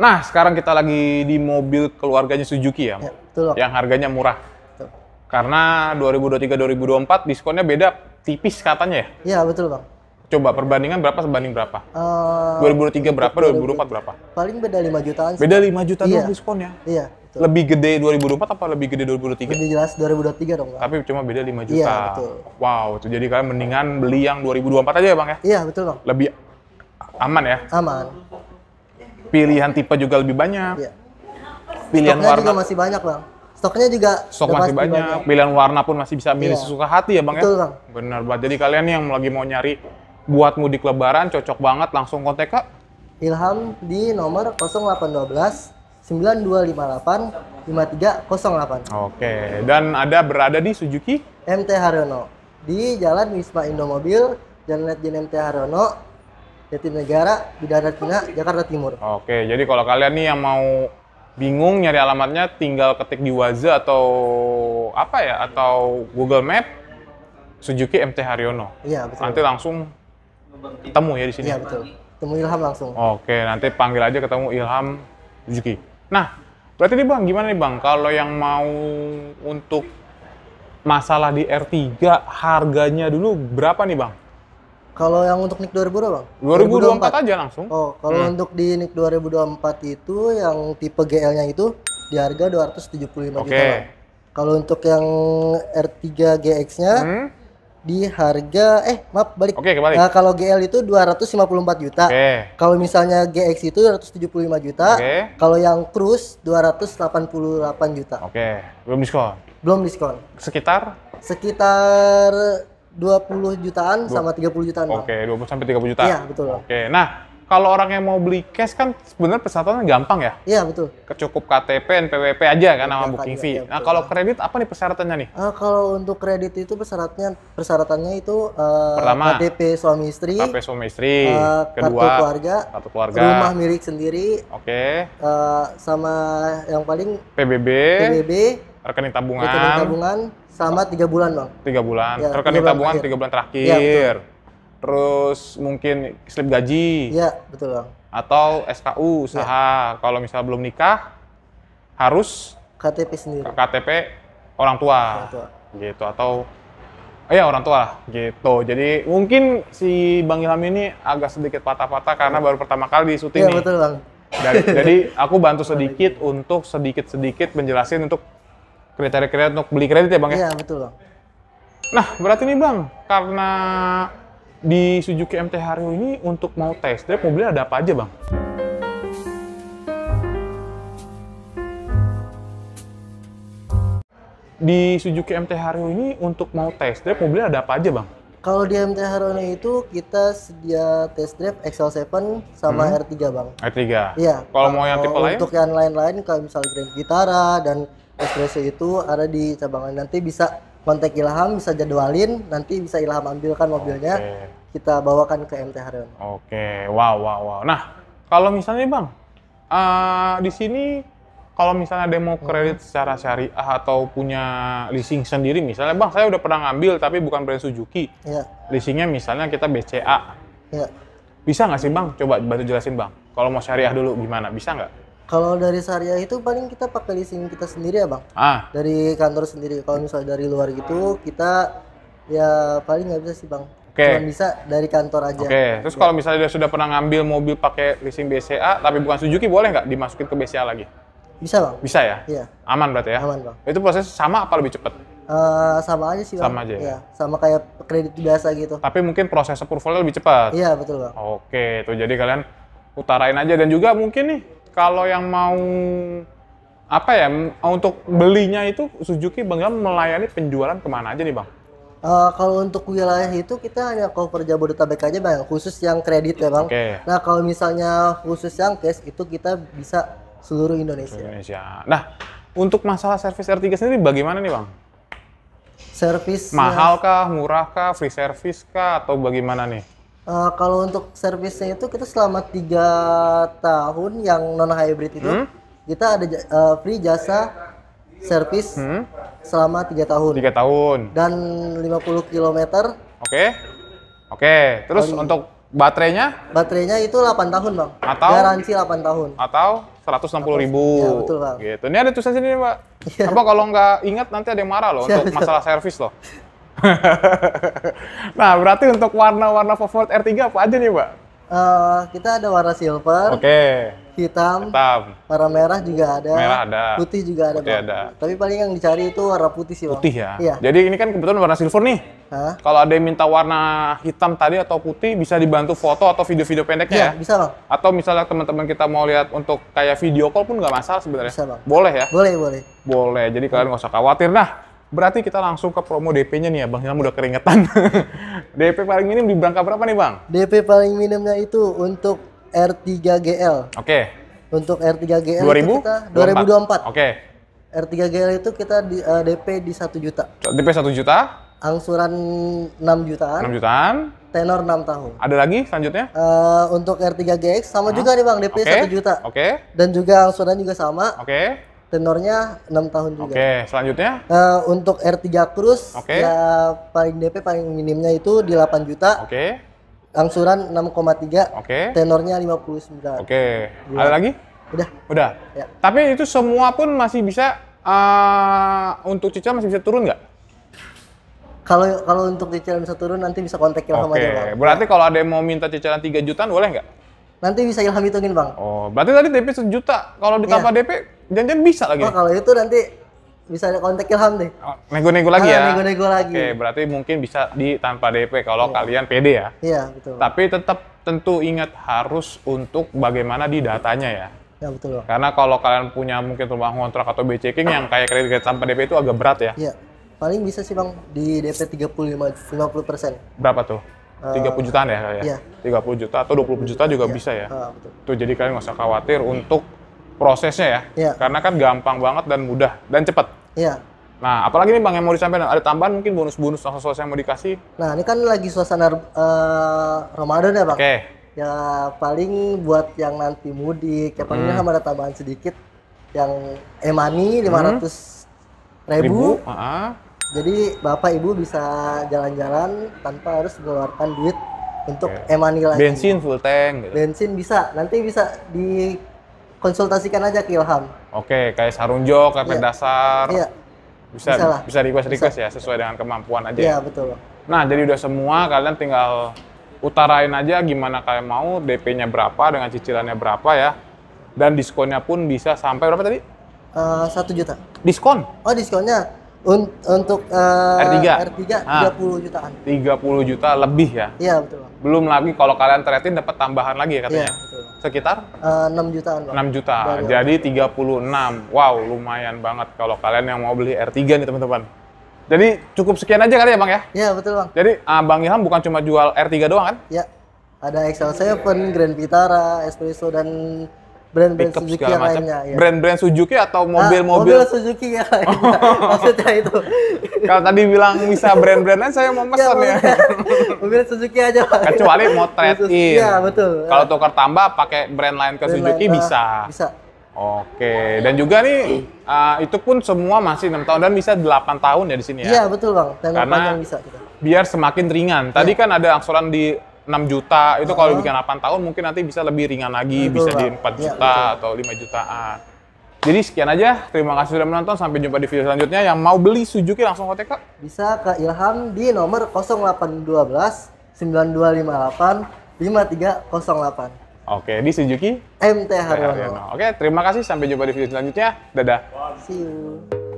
Nah, sekarang kita lagi di mobil keluarganya Suzuki ya, ya betul. yang harganya murah. Betul. Karena 2023-2024 diskonnya beda tipis katanya ya? Iya, betul Bang. Coba perbandingan berapa sebanding berapa? Eh, uh, 2023 berapa, 2024 berapa? Paling beda 5 jutaan. Sih. Beda 5 juta iya. diskonnya? Iya. Betul. Lebih gede 2024 apa lebih gede 2023? Lebih jelas 2023 dong, Bang. Tapi cuma beda 5 juta. Iya, betul. Wow, tuh jadi kalian mendingan beli yang 2024 aja ya, Bang ya? Iya, betul, Bang. Lebih aman ya? Aman pilihan tipe juga lebih banyak. Iya. Pilihan Stoknya warna juga masih banyak, Bang. Stoknya juga stok masih banyak. banyak. Pilihan warna pun masih bisa milih iya. sesuka hati ya, Bang ya? Betul, ya. Bang. Benar banget. Jadi kalian yang lagi mau nyari buat mudik lebaran cocok banget langsung kontak Kak Ilham di nomor 0812 9258 5308. Oke, dan ada berada di Suzuki MT Haryono di Jalan Wisma Indomobil, Jalan Letjen MT Haryono, Jatinegara, Bidara Cina, Jakarta Timur. Oke, jadi kalau kalian nih yang mau bingung nyari alamatnya, tinggal ketik di Waze atau apa ya, atau Google Map, Suzuki MT Haryono. Iya, betul. Nanti langsung ketemu ya di sini. Iya, betul. Ketemu Ilham langsung. Oke, nanti panggil aja ketemu Ilham Suzuki. Nah, berarti nih Bang, gimana nih Bang, kalau yang mau untuk masalah di R3, harganya dulu berapa nih Bang? Kalau yang untuk NIK 2000 bang? 2024, 2024 aja langsung. Oh, kalau hmm. untuk di NIK 2024 itu yang tipe GL-nya itu di harga 275 okay. juta bang. Kalau untuk yang R3 GX-nya hmm? di harga eh maaf balik. Oke, okay, Nah, kalau GL itu 254 juta. Okay. Kalau misalnya GX itu 275 juta. Okay. Kalau yang Cruise 288 juta. Oke, okay. belum diskon. Belum diskon. Sekitar sekitar dua puluh jutaan sama sama puluh jutaan. Oke, okay, puluh sampai tiga puluh jutaan Iya, betul. Oke. Okay. Nah, kalau orang yang mau beli cash kan sebenarnya persyaratannya gampang ya? Iya, betul. kecukup KTP, NPWP aja kan nama iya, booking iya, fee. Ya, nah, kalau kredit apa nih persyaratannya nih? Uh, kalau untuk kredit itu persyaratannya persyaratannya itu uh, Pertama, KTP suami istri, KTP suami istri, uh, kedua kartu keluarga, kartu keluarga, rumah milik sendiri. Oke. Okay. Uh, eh, sama yang paling PBB, PBB rekening tabungan. Rekening tabungan selama tiga bulan bang. Tiga bulan. Ya, rekening 3 bulan tabungan tiga bulan terakhir. Ya, Terus mungkin slip gaji. Iya betul bang. Atau SKU usaha. Ya. Kalau misalnya belum nikah harus KTP sendiri. KTP orang tua. Orang tua. Gitu atau Oh ya orang tua lah, gitu. Jadi mungkin si Bang Ilham ini agak sedikit patah-patah karena baru pertama kali di syuting Iya nih. betul Bang. Dan, jadi aku bantu sedikit untuk sedikit-sedikit menjelaskan untuk kriteria-kriteria untuk beli kredit ya bang ya? Iya betul bang. Nah berarti nih bang, karena di Suzuki MT Hario ini untuk mau test drive mobilnya ada apa aja bang? Di Suzuki MT Hario ini untuk mau test drive mobilnya ada apa aja bang? Kalau di MT ini itu kita sedia test drive XL7 sama hmm. R3 bang. R3. Iya. Kalau mau yang tipe lain? Untuk yang lain-lain kayak misalnya Grand Vitara dan espresso itu ada di cabangan nanti bisa kontak Ilham bisa jadwalin nanti bisa Ilham ambilkan mobilnya okay. kita bawakan ke MT Harun. Oke, okay. wow wow wow. Nah kalau misalnya bang uh, di sini kalau misalnya ada kredit hmm. secara syariah atau punya leasing sendiri misalnya bang saya udah pernah ngambil tapi bukan brand Suzuki yeah. leasingnya misalnya kita BCA yeah. bisa nggak sih bang coba bantu jelasin bang kalau mau syariah dulu gimana bisa nggak kalau dari syariah itu paling kita pakai leasing kita sendiri ya bang. Ah. Dari kantor sendiri. Kalau misalnya dari luar gitu kita ya paling nggak bisa sih bang. Oke. Okay. bisa dari kantor aja. Oke. Okay. Terus ya. kalau misalnya dia sudah pernah ngambil mobil pakai leasing BCA tapi bukan Suzuki boleh nggak dimasukin ke BCA lagi? Bisa bang. Bisa ya? Iya. Aman berarti ya? Aman bang. Itu proses sama apa lebih cepat? Uh, eh, sama aja sih bang. Sama aja ya? ya? Sama kayak kredit biasa gitu. Tapi mungkin proses approvalnya lebih cepat? Iya betul bang. Oke, tuh jadi kalian utarain aja dan juga mungkin nih kalau yang mau apa ya untuk belinya itu Suzuki Bang Bangga melayani penjualan kemana aja nih bang? Uh, kalau untuk wilayah itu kita hanya cover Jabodetabek aja bang, khusus yang kredit ya bang. Okay. Nah kalau misalnya khusus yang cash itu kita bisa seluruh Indonesia. Indonesia. Nah untuk masalah servis R3 sendiri bagaimana nih bang? Servis mahal kah, murah kah, free service kah atau bagaimana nih? Uh, kalau untuk servisnya itu kita selama tiga tahun yang non hybrid itu hmm? kita ada uh, free jasa servis hmm? selama tiga tahun. Tiga tahun. Dan 50 kilometer. Oke. Okay. Oke, okay. terus untuk baterainya? Baterainya itu 8 tahun, Bang. Atau garansi delapan tahun. Atau seratus enam puluh ribu. Ya, betul, Bang. Gitu. Ini ada tulisan sini, Pak. Iya. Apa kalau nggak ingat nanti ada yang marah loh iya, untuk iya. masalah servis loh. nah, berarti untuk warna-warna favorit R3 apa aja nih, Mbak? Uh, kita ada warna silver, oke, okay. hitam, hitam, warna merah juga ada, merah ada, putih juga ada, putih ada. Tapi paling yang dicari itu warna putih sih, bang. Putih ya. Iya. Jadi ini kan kebetulan warna silver nih. Kalau ada yang minta warna hitam tadi atau putih, bisa dibantu foto atau video-video pendeknya iya, ya? Bisa loh. Atau misalnya teman-teman kita mau lihat untuk kayak video call pun nggak masalah sebenarnya. Bisa loh. Boleh ya? Boleh, boleh. Boleh. Jadi kalian nggak usah khawatir. Nah, Berarti kita langsung ke promo DP-nya nih ya, Bang Ilham udah keringetan. DP paling minim di berangkat berapa nih, Bang? DP paling minimnya itu untuk R3GL. Oke. Okay. Untuk R3GL 2000? Itu kita 2024. Oke. Okay. R3GL itu kita di, uh, eh, DP di 1 juta. DP 1 juta? Angsuran 6 jutaan. 6 jutaan. Tenor 6 tahun. Ada lagi selanjutnya? Uh, untuk R3GX sama hmm. juga nih Bang, DP okay. 1 juta. Oke. Okay. Dan juga angsuran juga sama. Oke. Okay tenornya enam tahun juga. Oke, selanjutnya? Uh, untuk R3 Cruise, okay. ya paling DP paling minimnya itu di 8 juta. Oke. Okay. Angsuran 6,3. Oke. Tenornya 59. Oke. Okay. Gila. Ada lagi? Udah. Udah. Ya. Tapi itu semua pun masih bisa uh, untuk cicilan masih bisa turun nggak? Kalau kalau untuk cicilan bisa turun nanti bisa kontak Ilham okay. aja, Bang. Berarti kalau ada yang mau minta cicilan 3 jutaan boleh nggak? Nanti bisa Ilham hitungin, Bang. Oh, berarti tadi DP sejuta. Kalau ditambah ya. DP Jangan-jangan bisa lagi. Oh, kalau itu nanti bisa ada kontak Ilham deh. Oh, nego-nego oh, lagi ah, ya. Nego-nego lagi. Oke, berarti mungkin bisa di tanpa DP kalau yeah. kalian PD ya. Iya, betul. Tapi tetap tentu ingat harus untuk bagaimana di datanya ya. Ya betul. Karena kalau kalian punya mungkin rumah kontrak atau BC King yang kayak kredit tanpa DP itu agak berat ya. Iya. Paling bisa sih Bang di DP 35 50%. Berapa tuh? 30 eh, jutaan ya, ya? Iya. 30 juta atau 20 juta juga ya. bisa ya. Uh, betul. Tuh jadi kalian nggak usah khawatir untuk prosesnya ya. ya. Karena kan gampang banget dan mudah dan cepat. Iya. Nah, apalagi nih Bang yang mau disampaikan ada tambahan mungkin bonus-bonus sesuatu yang mau dikasih? Nah, ini kan lagi suasana uh, Ramadan ya, Bang. Oke. Okay. Ya paling buat yang nanti mudik, ya paling hmm. Kan ada tambahan sedikit yang emani 500 hmm. ribu. ribu. Uh -huh. Jadi Bapak Ibu bisa jalan-jalan tanpa harus mengeluarkan duit untuk okay. emani lagi. Bensin full tank gitu. Bensin bisa, nanti bisa di konsultasikan aja ke Ilham. Oke, kayak sarung karpet iya. yeah. dasar. Iya. Bisa bisa, lah. bisa request request ya sesuai dengan kemampuan aja. Iya, yeah, betul. Nah, jadi udah semua kalian tinggal utarain aja gimana kalian mau, DP-nya berapa dengan cicilannya berapa ya. Dan diskonnya pun bisa sampai berapa tadi? Eh, satu uh, juta. Diskon? Oh, diskonnya Un untuk uh, R3 R3 ah, 30 jutaan. 30 juta lebih ya. Iya, betul. Belum lagi kalau kalian trading dapat tambahan lagi ya katanya. Yeah sekitar uh, eh, 6 jutaan Bang. 6 juta. Baru. Jadi 36. Wow, lumayan banget kalau kalian yang mau beli R3 nih teman-teman. Jadi cukup sekian aja kali ya, Bang ya? Iya, betul, Bang. Jadi uh, Bang Ilham bukan cuma jual R3 doang kan? Iya. Ada XL7, Grand Vitara, Espresso dan brand-brand Suzuki yang macam. lainnya. Ya. Brand-brand Suzuki atau mobil-mobil? Nah, mobil Suzuki yang lainnya. Maksudnya itu. Kalau tadi bilang bisa brand-brand lain, saya mau iya, pesan ya. ya. mobil Suzuki aja Pak. Kecuali mau trade-in. Iya, betul. Kalau tukar tambah pakai brand lain ke brand Suzuki lain, ah, bisa. Bisa. Oke, dan juga nih uh, itu pun semua masih enam tahun dan bisa 8 tahun ya di sini ya. Iya, betul Bang. Dan Karena bisa gitu. biar semakin ringan. Tadi ya. kan ada angsuran di 6 juta itu kalau bikin 8 tahun mungkin nanti bisa lebih ringan lagi betul, bisa di 4 ya, juta betul. atau 5 jutaan jadi sekian aja terima kasih sudah menonton sampai jumpa di video selanjutnya yang mau beli Suzuki langsung kontak Kak bisa ke Ilham di nomor 0812 9258 5308 Oke, di Suzuki MT Haryono. Oke, terima kasih sampai jumpa di video selanjutnya. Dadah. See you.